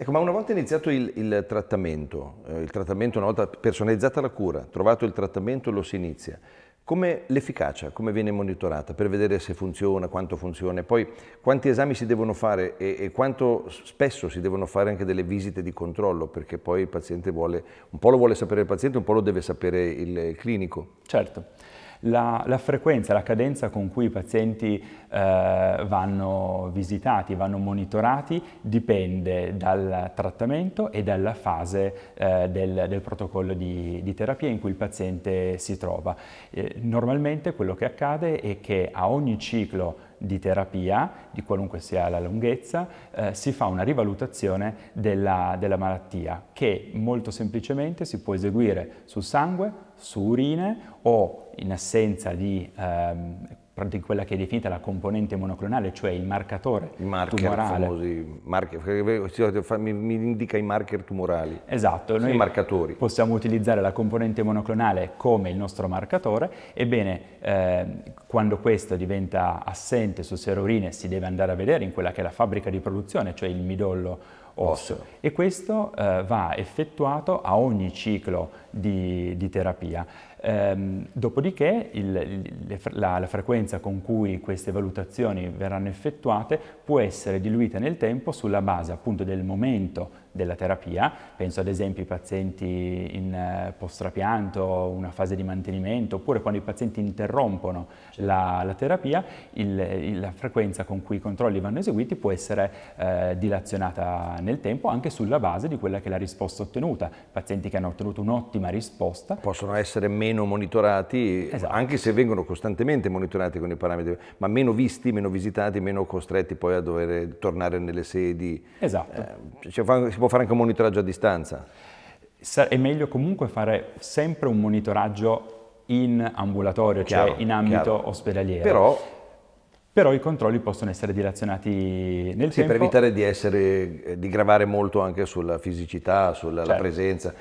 Ecco, ma una volta iniziato il, il trattamento, eh, il trattamento una volta personalizzata la cura, trovato il trattamento lo si inizia. Come l'efficacia, come viene monitorata per vedere se funziona, quanto funziona, poi quanti esami si devono fare e, e, quanto spesso si devono fare anche delle visite di controllo, perché poi il paziente vuole, un po' lo vuole sapere il paziente, un po' lo deve sapere il clinico. Certo. La, la, frequenza, la cadenza con cui i pazienti eh, vanno visitati, vanno monitorati, dipende dal trattamento e dalla fase eh, del, del, protocollo di, di, terapia in cui il paziente si trova. Eh, normalmente quello che accade è che a ogni ciclo di terapia, di qualunque sia la lunghezza, eh, si fa una rivalutazione della, della, malattia che molto semplicemente si può eseguire su sangue, su urine o in assenza di ehm, di quella che è definita la componente monoclonale, cioè il marcatore marker, tumorale. Famosi, marker, mi, mi, indica i marker tumorali. Esatto, noi marcatori. possiamo utilizzare la componente monoclonale come il nostro marcatore, ebbene eh, quando questo diventa assente su serorine si deve andare a vedere in quella che è la fabbrica di produzione, cioè il midollo osseo. E questo eh, va effettuato a ogni ciclo di, di terapia. Ehm, dopodiché il, la, la, frequenza con cui queste valutazioni verranno effettuate può essere diluita nel tempo sulla base appunto del momento della terapia, penso ad esempio ai pazienti in eh, post-trapianto, una fase di mantenimento, oppure quando i pazienti interrompono certo. la, la terapia, il, il, la frequenza con cui i controlli vanno eseguiti può essere eh, dilazionata nel nel tempo anche sulla base di quella che è la risposta ottenuta. Pazienti che hanno ottenuto un'ottima risposta. Possono essere meno monitorati, esatto. anche se vengono costantemente monitorati con i parametri, ma meno visti, meno visitati, meno costretti poi a dover tornare nelle sedi. Esatto. Eh, si può fare anche un monitoraggio a distanza. È meglio comunque fare sempre un monitoraggio in ambulatorio, cioè chiaro, cioè in ambito chiaro. ospedaliero. Però però i controlli possono essere dilazionati nel sì, tempo. per evitare di, essere, eh, di gravare molto anche sulla fisicità, sulla certo. presenza.